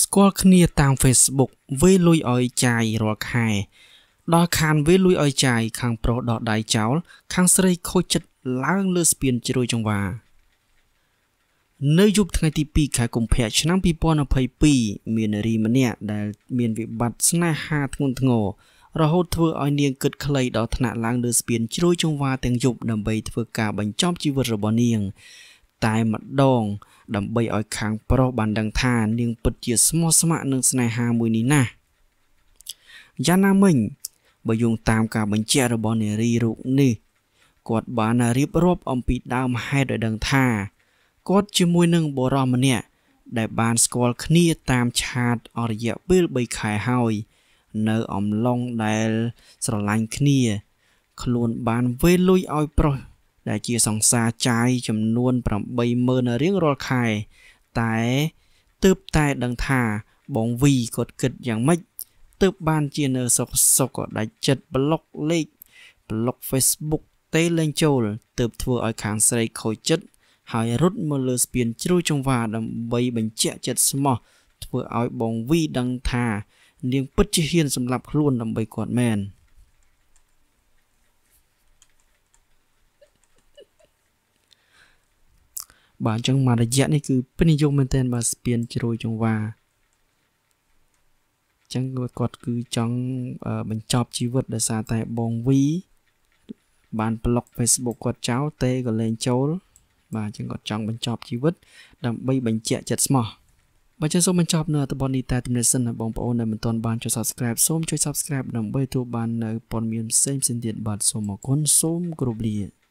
ស្គាល់គ្នាតាម Facebook វេលុយឲ្យចាយរាល់ខែ ដល់ខានវេលុយឲ្យចាយខាងប្រុសដល់ដៃចោលខាងស្រីខូចចិត្តឡើងលើស្ពានជ្រួយចង្វា នៅយប់ថ្ងៃទី2ខែកុម្ភៈឆ្នាំ2022មាននារីម្នាក់ដែលមានវិបត្តិស្នេហាធ្ងន់ធ្ងររហូតធ្វើឲ្យនាងគិតខ្លីដល់ថ្នាក់ឡើងលើស្ពានជ្រួយចង្វាទាំងយប់ដើម្បីធ្វើការបញ្ចប់ជីវិតរបស់នាង តែម្ដងដើម្បីឲ្យខាងប្រុសបានដឹងថា នាងពិតជាស្មោះស្ម័គ្រនឹងស្នេហាមួយនេះណាស់យ៉ាងណាមិញបើយោងតាមការបញ្ជាក់របស់នារីរូបនេះគាត់បានរៀបរាប់អំពីដើមហេតុឲ្យដឹងថាគាត់ជាមួយនឹងបុរសម្នាក់ដែលបានស្គាល់គ្នាតាមឆាតអរយៈពេល3ខែហើយនៅអំឡុងដែលស្រឡាញ់គ្នា ខ្លួនបានវេលលុយឲ្យប្រុសដែលជាសង្សារចាយចំនួន80000រៀងរាល់ខែ តែទើបតែដឹងថាបងវីគាត់គិតយ៉ាងម៉េចទើបបានជានៅសុកសុកក៏ដាច់ចិត្តប្លុកលេខប្លុក Facebook ទេលែងចូលទើបធ្វើឲ្យខាងស្រីខូចចិត្តហើយរត់មកលើស្ពានជ្រួយចង្វា ដើម្បីបញ្ជាក់ចិត្តស្មោះ ធ្វើឲ្យបងវីដឹងថានាង ពិតជាហ៊ានសម្លាប់ខ្លួនដើម្បីគាត់មែន។បាទអញ្ចឹងមករយៈនេះគឺពេញនិយមមែនទែនបាទស្ពានជ្រោយចង្វាអញ្ចឹងគាត់គឺចង់បញ្ចប់ជីវិតដោយសារតែបងវីបានប្លុក Facebook គាត់ចោលទេក៏លែងចូលបាទអញ្ចឹងគាត់ចង់បញ្ចប់ជីវិត ដើម្បីបញ្ជាក់ចិត្តស្មោះបើចង់សូមបញ្ចប់នៅអត្ថបទនេះតែទំនេរសិនបងប្អូនដែលមិនទាន់បានចុច Subscribe សូមចុច Subscribe ដើម្បីទទួលបាននៅព័ត៌មានផ្សេងៗទៀតបាទសូមអរគុណសូមគោរពលា